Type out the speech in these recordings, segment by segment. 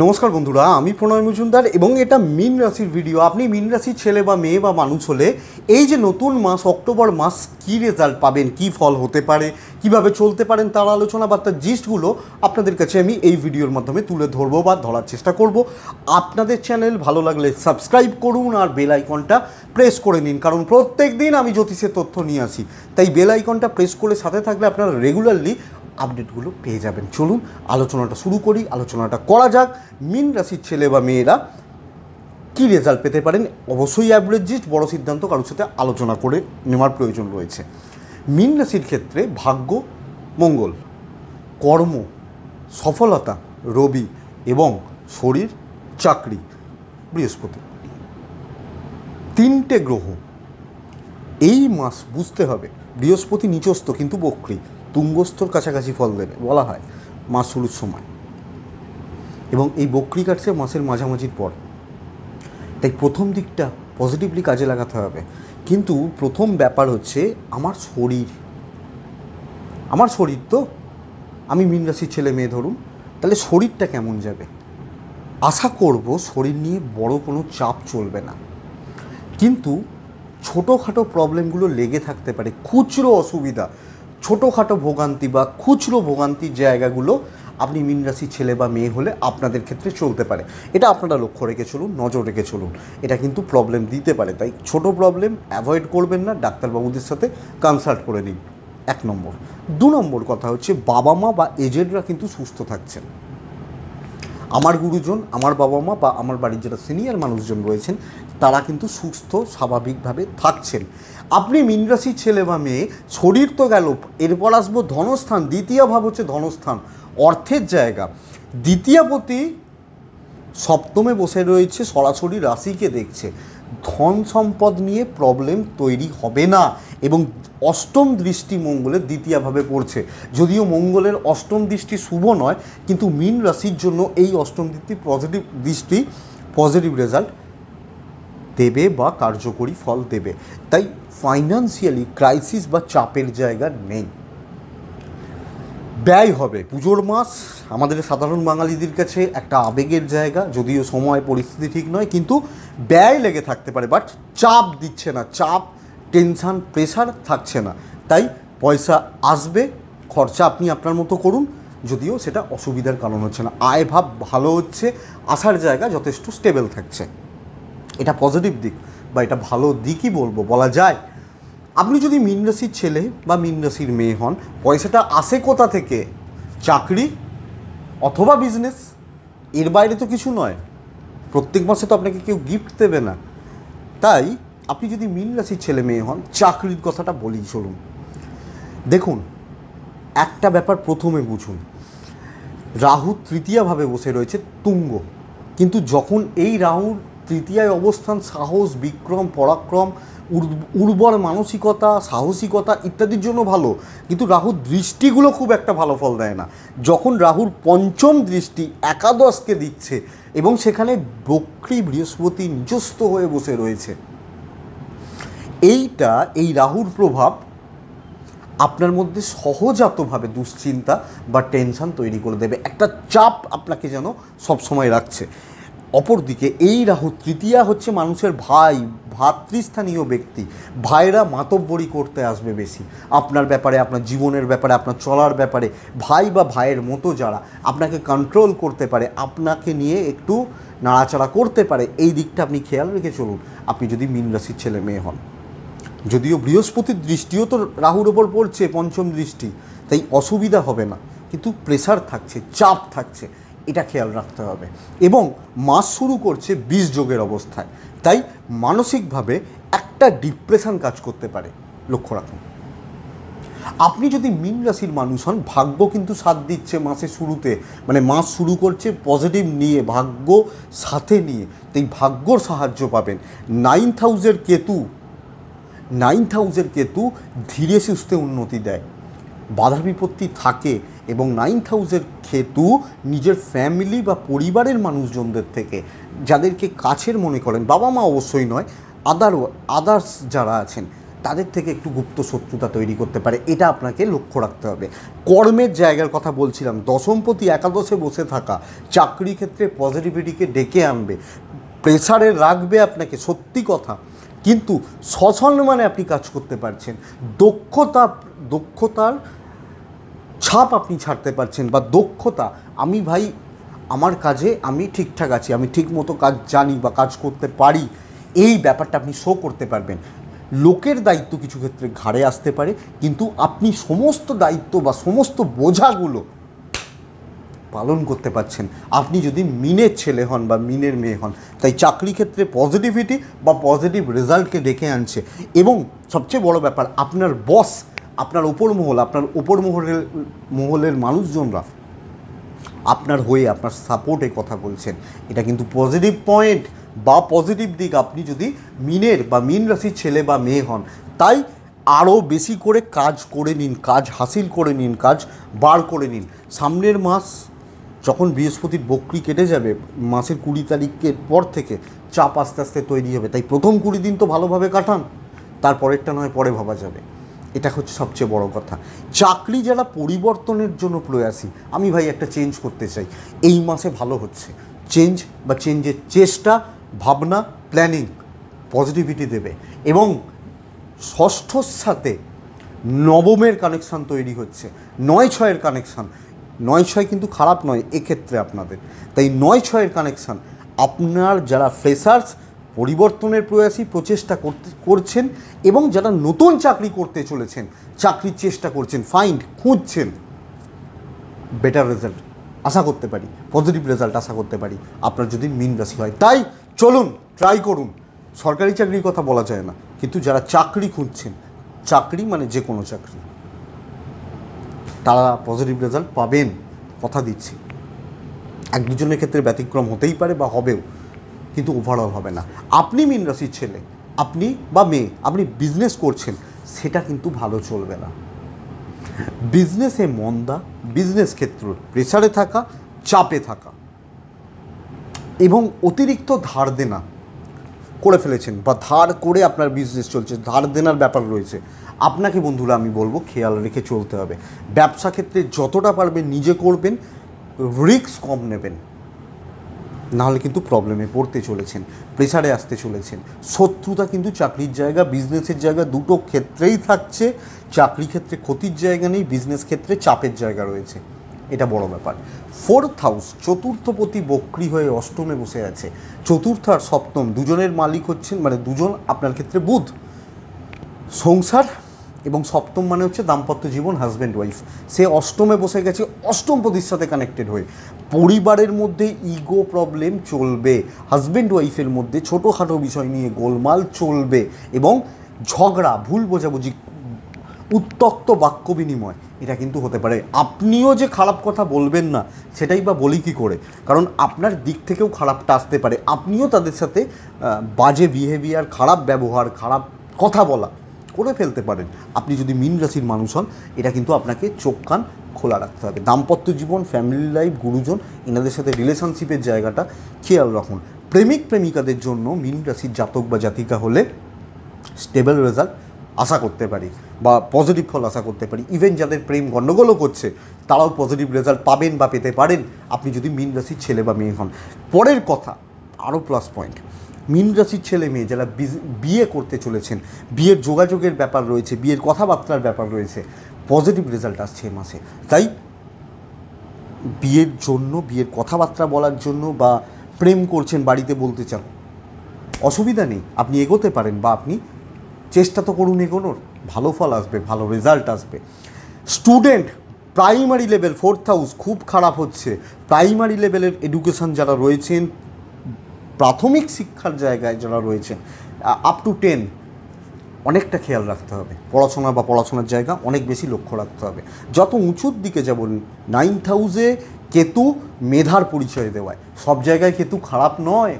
নমস্কার বন্ধুরা আমি প্রণয় মজুমদার এবং এটা মীন রাশির ভিডিও আপনি মীন রাশির ছেলে বা মেয়ে বা মানুষ হলে এই যে নতুন মাস অক্টোবর মাস কী রেজাল্ট পাবেন কি ফল হতে পারে কিভাবে চলতে পারেন তার আলোচনা বা তার জিস্টগুলো আপনাদের কাছে আমি এই ভিডিওর মাধ্যমে তুলে ধরবো বা ধরার চেষ্টা করব আপনাদের চ্যানেল ভালো লাগলে সাবস্ক্রাইব করুন আর বেল আইকনটা প্রেস করে নিন কারণ প্রত্যেক দিন আমি জ্যোতিষের তথ্য নিয়ে আসি তাই বেল আইকনটা প্রেস করে সাথে থাকলে আপনারা রেগুলারলি আপডেটগুলো পেয়ে যাবেন চলুন আলোচনাটা শুরু করি আলোচনাটা করা যাক মিন রাশির ছেলে বা মেয়েরা কী রেজাল্ট পেতে পারেন অবশ্যই অ্যাভারেজিস্ট বড় সিদ্ধান্ত কারোর সাথে আলোচনা করে নেওয়ার প্রয়োজন রয়েছে মিন রাশির ক্ষেত্রে ভাগ্য মঙ্গল কর্ম সফলতা রবি এবং শরীর চাকরি বৃহস্পতি তিনটে গ্রহ এই মাস বুঝতে হবে বৃহস্পতি নিচস্থ কিন্তু বক্রী তুঙ্গস্থর কাছাকাছি ফল দেবে বলা হয় মাস শুরুর সময় এবং এই বকরি কাটছে মাসের মাঝামাঝির পর তাই প্রথম দিকটা পজিটিভলি কাজে লাগাতে হবে কিন্তু প্রথম ব্যাপার হচ্ছে আমার শরীর আমার শরীর তো আমি মীন রাশির ছেলে মেয়ে ধরুন তাহলে শরীরটা কেমন যাবে আশা করব শরীর নিয়ে বড় কোনো চাপ চলবে না কিন্তু ছোটোখাটো প্রবলেমগুলো লেগে থাকতে পারে খুচরো অসুবিধা ছোটোখাটো ভোগান্তি বা খুচরো ভোগান্তি জায়গাগুলো আপনি মিন রাশির ছেলে বা মেয়ে হলে আপনাদের ক্ষেত্রে চলতে পারে এটা আপনারা লক্ষ্য রেখে চলুন নজর রেখে চলুন এটা কিন্তু প্রবলেম দিতে পারে তাই ছোট প্রবলেম অ্যাভয়েড করবেন না ডাক্তারবাবুদের সাথে কনসাল্ট করে নিন এক নম্বর দু নম্বর কথা হচ্ছে বাবা মা বা এজেন্টরা কিন্তু সুস্থ থাকছেন আমার গুরুজন আমার বাবা মা বা আমার বাড়ির যারা সিনিয়র মানুষজন রয়েছেন তারা কিন্তু সুস্থ স্বাভাবিকভাবে থাকছেন আপনি মিনরাশি ছেলে বা মেয়ে শরীর তো গেল এরপর আসবো ধনস্থান দ্বিতীয় ভাব হচ্ছে ধনস্থান অর্থের জায়গা দ্বিতীয় প্রতি সপ্তমে বসে রয়েছে সরাসরি রাশিকে দেখছে ধন সম্পদ নিয়ে প্রবলেম তৈরি হবে না এবং অষ্টম দৃষ্টি মঙ্গলের দ্বিতীয়ভাবে পড়ছে যদিও মঙ্গলের অষ্টম দৃষ্টি শুভ নয় কিন্তু মীন রাশির জন্য এই অষ্টম দৃষ্টি পজিটিভ দৃষ্টি পজিটিভ রেজাল্ট দেবে বা কার্যকরী ফল দেবে তাই ফাইন্যান্সিয়ালি ক্রাইসিস বা চাপের জায়গা নেই ব্যয় হবে পুজোর মাস আমাদের সাধারণ বাঙালিদের কাছে একটা আবেগের জায়গা যদিও সময় পরিস্থিতি ঠিক নয় কিন্তু ব্যয় লেগে থাকতে পারে বাট চাপ দিচ্ছে না চাপ টেনশান প্রেশার থাকছে না তাই পয়সা আসবে খরচা আপনি আপনার মতো করুন যদিও সেটা অসুবিধার কারণ হচ্ছে না আয় ভাব ভালো হচ্ছে আসার জায়গা যথেষ্ট স্টেবল থাকছে এটা পজিটিভ দিক বা এটা ভালো দিকই বলবো বলা যায় আপনি যদি মিন রাশির ছেলে বা মিন রাশির মেয়ে হন পয়সাটা আসে কোথা থেকে চাকরি অথবা বিজনেস এর বাইরে তো কিছু নয় প্রত্যেক মাসে তো আপনাকে কেউ গিফট দেবে না তাই আপনি যদি মিন রাশির ছেলে মেয়ে হন চাকরির কথাটা বলি চলুন দেখুন একটা ব্যাপার প্রথমে বুঝুন রাহু তৃতীয়াভাবে বসে রয়েছে তুঙ্গ কিন্তু যখন এই রাহুর তৃতীয়ায় অবস্থান সাহস বিক্রম পরাক্রম উর্বর মানসিকতা সাহসিকতা ইত্যাদির জন্য ভালো কিন্তু রাহুর দৃষ্টিগুলো খুব একটা ভালো ফল দেয় না যখন রাহুর পঞ্চম দৃষ্টি একাদশকে দিচ্ছে এবং সেখানে বক্রী বৃহস্পতি নিজস্ব হয়ে বসে রয়েছে এইটা এই রাহুর প্রভাব আপনার মধ্যে সহজাতভাবে দুশ্চিন্তা বা টেনশান তৈরি করে দেবে একটা চাপ আপনাকে যেন সবসময় রাখছে অপরদিকে এই রাহু তৃতীয়া হচ্ছে মানুষের ভাই ভাতৃস্থানীয় ব্যক্তি ভাইরা মাতব্বরি করতে আসবে বেশি আপনার ব্যাপারে আপনার জীবনের ব্যাপারে আপনার চলার ব্যাপারে ভাই বা ভাইয়ের মতো যারা আপনাকে কন্ট্রোল করতে পারে আপনাকে নিয়ে একটু নাড়াচাড়া করতে পারে এই দিকটা আপনি খেয়াল রেখে চলুন আপনি যদি মীন রাশির ছেলে মেয়ে হন যদিও বৃহস্পতির দৃষ্টিও তো রাহুর ওপর পড়ছে পঞ্চম দৃষ্টি তাই অসুবিধা হবে না কিন্তু প্রেসার থাকছে চাপ থাকছে এটা খেয়াল রাখতে হবে এবং মাস শুরু করছে বিষ যোগের অবস্থায় তাই মানসিকভাবে একটা ডিপ্রেশন কাজ করতে পারে লক্ষ্য রাখুন আপনি যদি মীন রাশির মানুষ হন ভাগ্য কিন্তু সাথ দিচ্ছে মাসে শুরুতে মানে মাস শুরু করছে পজিটিভ নিয়ে ভাগ্য সাথে নিয়ে তাই ভাগ্যর সাহায্য পাবেন নাইন হাউসের কেতু নাইন্থ হাউসের কেতু ধীরে সুস্থে উন্নতি দেয় বাধা বিপত্তি থাকে এবং নাইন্থ হাউসের কেতু নিজের ফ্যামিলি বা পরিবারের মানুষজনদের থেকে যাদেরকে কাছের মনে করেন বাবা মা অবশ্যই নয় আদার আদার্স যারা আছেন তাদের থেকে একটু গুপ্ত শত্রুতা তৈরি করতে পারে এটা আপনাকে লক্ষ্য রাখতে হবে কর্মের জায়গার কথা বলছিলাম দশমপতি একাদশে বসে থাকা চাকরি ক্ষেত্রে পজিটিভিটিকে ডেকে আনবে প্রেসারে রাখবে আপনাকে সত্যি কথা কিন্তু সসম্মানে আপনি কাজ করতে পারছেন দক্ষতা দক্ষতার ছাপ আপনি ছাড়তে পারছেন বা দক্ষতা আমি ভাই আমার কাজে আমি ঠিকঠাক আছি আমি ঠিক মতো কাজ জানি বা কাজ করতে পারি এই ব্যাপারটা আপনি শো করতে পারবেন লোকের দায়িত্ব কিছু ক্ষেত্রে ঘাড়ে আসতে পারে কিন্তু আপনি সমস্ত দায়িত্ব বা সমস্ত বোঝাগুলো পালন করতে পারছেন আপনি যদি মিনের ছেলে হন বা মিনের মেয়ে হন তাই চাকরি ক্ষেত্রে পজিটিভিটি বা পজিটিভ রেজাল্টকে ডেকে আনছে এবং সবচেয়ে বড় ব্যাপার আপনার বস আপনার ওপর মহল আপনার ওপর মহলের মহলের মানুষজনরা আপনার হয়ে আপনার সাপোর্টে কথা বলছেন এটা কিন্তু পজিটিভ পয়েন্ট বা পজিটিভ দিক আপনি যদি মিনের বা মিন রাশির ছেলে বা মেয়ে হন তাই আরও বেশি করে কাজ করে নিন কাজ হাসিল করে নিন কাজ বার করে নিন সামনের মাস যখন বৃহস্পতির বকরি কেটে যাবে মাসের কুড়ি তারিখের পর থেকে চাপ আস্তে আস্তে তৈরি হবে তাই প্রথম কুড়ি দিন তো ভালোভাবে কাটান তারপরেরটা নয় পরে ভাবা যাবে এটা হচ্ছে সবচেয়ে বড় কথা চাকরি যারা পরিবর্তনের জন্য প্রয়াসী আমি ভাই একটা চেঞ্জ করতে চাই এই মাসে ভালো হচ্ছে চেঞ্জ বা চেঞ্জের চেষ্টা ভাবনা প্ল্যানিং পজিটিভিটি দেবে এবং ষষ্ঠর সাথে নবমের কানেকশান তৈরি হচ্ছে নয় ছয়ের কানেকশান নয় ছয় কিন্তু খারাপ নয় এক্ষেত্রে আপনাদের তাই নয় ছয়ের কানেকশান আপনার যারা ফ্রেশার্স পরিবর্তনের প্রয়াসী প্রচেষ্টা করতে করছেন এবং যারা নতুন চাকরি করতে চলেছেন চাকরির চেষ্টা করছেন ফাইন্ড খুঁজছেন বেটার রেজাল্ট আশা করতে পারি পজিটিভ রেজাল্ট আশা করতে পারি আপনার যদি মিন রাশি হয় তাই চলুন ট্রাই করুন সরকারি চাকরির কথা বলা যায় না কিন্তু যারা চাকরি খুঁজছেন চাকরি মানে যে কোনো চাকরি তারা পজিটিভ রেজাল্ট পাবেন কথা দিচ্ছি এক দুজনের ক্ষেত্রে ব্যতিক্রম হতেই পারে বা হবেও কিন্তু ওভারঅল হবে না আপনি মিন রাশির ছেলে আপনি বা মেয়ে আপনি বিজনেস করছেন সেটা কিন্তু ভালো চলবে না বিজনেসে মন্দা বিজনেস ক্ষেত্র প্রেসারে থাকা চাপে থাকা এবং অতিরিক্ত ধার দেনা করে ফেলেছেন বা ধার করে আপনার বিজনেস চলছে ধার দেনার ব্যাপার রয়েছে আপনাকে বন্ধুরা আমি বলবো খেয়াল রেখে চলতে হবে ব্যবসা ক্ষেত্রে যতটা পারবেন নিজে করবেন রিক্স কম নেবেন নাহলে কিন্তু প্রবলেমে পড়তে চলেছেন প্রেসারে আসতে চলেছেন শত্রুতা কিন্তু চাকরির জায়গা বিজনেসের জায়গা দুটো ক্ষেত্রেই থাকছে চাকরি ক্ষেত্রে ক্ষতির জায়গা নেই বিজনেস ক্ষেত্রে চাপের জায়গা রয়েছে এটা বড় ব্যাপার ফোর্থ হাউস চতুর্থপতি বক্রি হয়ে অষ্টমে বসে আছে চতুর্থ আর সপ্তম দুজনের মালিক হচ্ছেন মানে দুজন আপনার ক্ষেত্রে বুধ সংসার এবং সপ্তম মানে হচ্ছে দাম্পত্য জীবন হাজব্যান্ড ওয়াইফ সে অষ্টমে বসে গেছে অষ্টমপতির সাথে কানেক্টেড হয়ে পরিবারের মধ্যে ইগো প্রবলেম চলবে হাজব্যান্ড ওয়াইফের মধ্যে ছোটোখাটো বিষয় নিয়ে গোলমাল চলবে এবং ঝগড়া ভুল বোঝাবুঝি উত্তক্ত বাক্য বিনিময় এটা কিন্তু হতে পারে আপনিও যে খারাপ কথা বলবেন না সেটাই বা বলি কি করে কারণ আপনার দিক থেকেও খারাপটা আসতে পারে আপনিও তাদের সাথে বাজে বিহেভিয়ার খারাপ ব্যবহার খারাপ কথা বলা করে ফেলতে পারেন আপনি যদি মিন রাশির মানুষ হন এটা কিন্তু আপনাকে চোখ কান খোলা রাখতে হবে দাম্পত্য জীবন ফ্যামিলি লাইফ গুরুজন এনাদের সাথে রিলেশনশিপের জায়গাটা খেয়াল রাখুন প্রেমিক প্রেমিকাদের জন্য মিন রাশির জাতক বা জাতিকা হলে স্টেবল রেজাল্ট আশা করতে পারি বা পজিটিভ ফল আশা করতে পারি ইভেন যাদের প্রেম গণ্ডগোলও করছে তারাও পজিটিভ রেজাল্ট পাবেন বা পেতে পারেন আপনি যদি মিন রাশির ছেলে বা মেয়ে হন পরের কথা আরও প্লাস পয়েন্ট মিন রাশির ছেলে মেয়ে যারা বিয়ে করতে চলেছেন বিয়ের যোগাযোগের ব্যাপার রয়েছে বিয়ের কথাবার্তার ব্যাপার রয়েছে পজিটিভ রেজাল্ট আসছে এ মাসে তাই বিয়ের জন্য বিয়ের কথাবার্তা বলার জন্য বা প্রেম করছেন বাড়িতে বলতে চান অসুবিধা নেই আপনি এগোতে পারেন বা আপনি চেষ্টা তো করুন এগোনোর ভালো ফল আসবে ভালো রেজাল্ট আসবে student primary level fourth house খুব খারাপ হচ্ছে প্রাইমারি লেভেলের এডুকেশন যারা রয়েছেন প্রাথমিক শিক্ষার জায়গায় যারা রয়েছেন আপ টু টেন অনেকটা খেয়াল রাখতে হবে পড়াশোনা বা পড়াশোনার জায়গা অনেক বেশি লক্ষ্য রাখতে হবে যত উঁচুর দিকে যাব নাইন হাউসে কেতু মেধার পরিচয় দেওয়ায় সব জায়গায় কেতু খারাপ নয়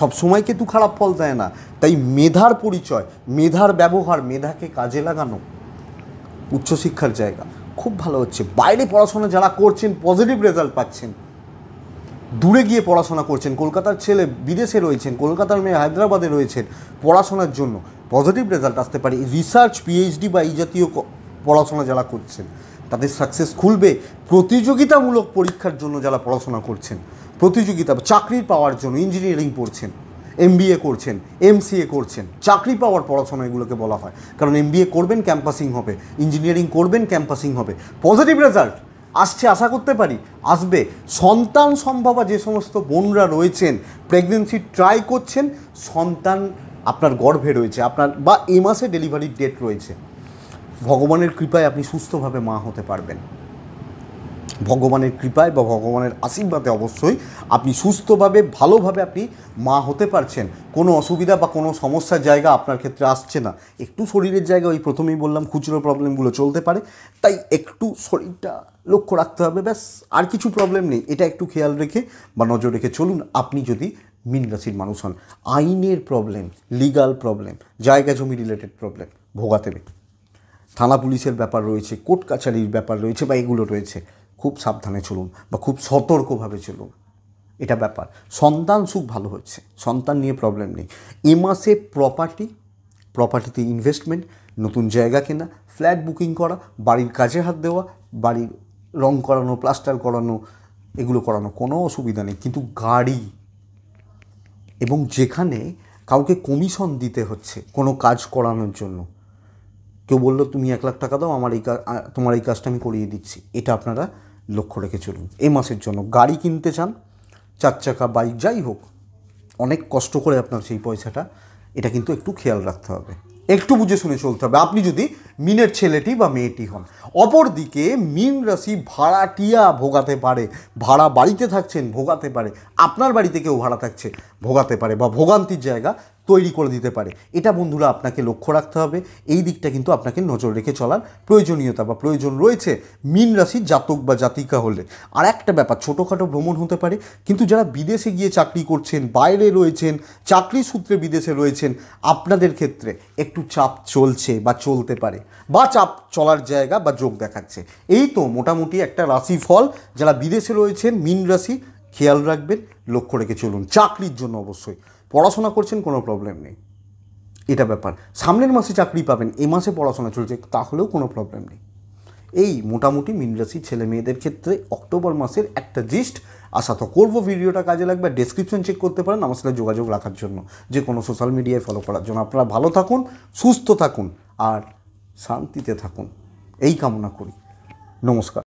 সব সময়কে তো খারাপ ফল দেয় না তাই মেধার পরিচয় মেধার ব্যবহার মেধাকে কাজে লাগানো উচ্চশিক্ষার জায়গা খুব ভালো হচ্ছে বাইরে পড়াশোনা যারা করছেন পজিটিভ রেজাল্ট পাচ্ছেন দূরে গিয়ে পড়াশোনা করছেন কলকাতার ছেলে বিদেশে রয়েছেন কলকাতার মেয়ে হায়দ্রাবাদে রয়েছেন পড়াশোনার জন্য পজিটিভ রেজাল্ট আসতে পারে রিসার্চ পিএইচডি বা এই জাতীয় পড়াশোনা যারা করছেন তাদের সাকসেস খুলবে প্রতিযোগিতামূলক পরীক্ষার জন্য যারা পড়াশোনা করছেন প্রতিযোগিতা চাকরি পাওয়ার জন্য ইঞ্জিনিয়ারিং পড়ছেন এমবিএ করছেন এমসিএ করছেন চাকরি পাওয়ার পড়াশোনা এগুলোকে বলা হয় কারণ এমবিএ করবেন ক্যাম্পাসিং হবে ইঞ্জিনিয়ারিং করবেন ক্যাম্পাসিং হবে পজিটিভ রেজাল্ট আসছে আশা করতে পারি আসবে সন্তান সম্ভাবা যে সমস্ত বোনরা রয়েছেন প্রেগনেন্সি ট্রাই করছেন সন্তান আপনার গর্ভে রয়েছে আপনার বা এ মাসে ডেলিভারির ডেট রয়েছে ভগবানের কৃপায় আপনি সুস্থভাবে মা হতে পারবেন ভগবানের কৃপায় বা ভগবানের আশীর্বাদে অবশ্যই আপনি সুস্থভাবে ভালোভাবে আপনি মা হতে পারছেন কোনো অসুবিধা বা কোনো সমস্যার জায়গা আপনার ক্ষেত্রে আসছে না একটু শরীরের জায়গা ওই প্রথমেই বললাম খুচরো প্রবলেমগুলো চলতে পারে তাই একটু শরীরটা লক্ষ্য রাখতে হবে ব্যাস আর কিছু প্রবলেম নেই এটা একটু খেয়াল রেখে বা নজর রেখে চলুন আপনি যদি মিন রাশির মানুষ হন আইনের প্রবলেম লিগাল প্রবলেম জায়গা জমি রিলেটেড প্রবলেম ভোগাতে থানা পুলিশের ব্যাপার রয়েছে কোর্ট কাছারির ব্যাপার রয়েছে বা এগুলো রয়েছে খুব সাবধানে চলুন বা খুব সতর্কভাবে চলুন এটা ব্যাপার সন্তান সুখ ভালো হচ্ছে সন্তান নিয়ে প্রবলেম নেই এ মাসে প্রপার্টি প্রপার্টিতে ইনভেস্টমেন্ট নতুন জায়গা কেনা ফ্ল্যাট বুকিং করা বাড়ির কাজে হাত দেওয়া বাড়ির রং করানো প্লাস্টার করানো এগুলো করানো কোনো অসুবিধা নেই কিন্তু গাড়ি এবং যেখানে কাউকে কমিশন দিতে হচ্ছে কোনো কাজ করানোর জন্য কেউ বললো তুমি এক লাখ টাকা দাও আমার এই কাজ তোমার এই কাজটা আমি করিয়ে দিচ্ছি এটা আপনারা লক্ষ্য রেখে চলুন এই মাসের জন্য গাড়ি কিনতে চান চার চাকা বাইক যাই হোক অনেক কষ্ট করে আপনার সেই পয়সাটা এটা কিন্তু একটু খেয়াল রাখতে হবে একটু বুঝে শুনে চলতে হবে আপনি যদি মিনের ছেলেটি বা মেয়েটি হন অপরদিকে মিন রাশি ভাড়াটিয়া ভোগাতে পারে ভাড়া বাড়িতে থাকছেন ভোগাতে পারে আপনার বাড়িতে কেউ ভাড়া থাকছে ভোগাতে পারে বা ভোগান্তির জায়গা তৈরি করে দিতে পারে এটা বন্ধুরা আপনাকে লক্ষ্য রাখতে হবে এই দিকটা কিন্তু আপনাকে নজর রেখে চলার প্রয়োজনীয়তা বা প্রয়োজন রয়েছে মিন রাশির জাতক বা জাতিকা হলে আর একটা ব্যাপার ছোটোখাটো ভ্রমণ হতে পারে কিন্তু যারা বিদেশে গিয়ে চাকরি করছেন বাইরে রয়েছেন চাকরি সূত্রে বিদেশে রয়েছেন আপনাদের ক্ষেত্রে একটু চাপ চলছে বা চলতে পারে বা চাপ চলার জায়গা বা যোগ দেখাচ্ছে এই তো মোটামুটি একটা রাশি ফল যারা বিদেশে রয়েছেন মিন রাশি খেয়াল রাখবেন লক্ষ্য রেখে চলুন চাকরির জন্য অবশ্যই পড়াশোনা করছেন কোনো প্রবলেম নেই এটা ব্যাপার সামনের মাসে চাকরি পাবেন এ মাসে পড়াশোনা চলছে তাহলেও কোনো প্রবলেম নেই এই মোটামুটি মিনরাশি ছেলে মেয়েদের ক্ষেত্রে অক্টোবর মাসের একটা জিস্ট আশা তো করবো ভিডিওটা কাজে লাগবে ডেসক্রিপশন চেক করতে পারেন আমার সাথে যোগাযোগ রাখার জন্য যে কোনো সোশ্যাল মিডিয়ায় ফলো করার জন্য আপনারা ভালো থাকুন সুস্থ থাকুন আর শান্তিতে থাকুন এই কামনা করি নমস্কার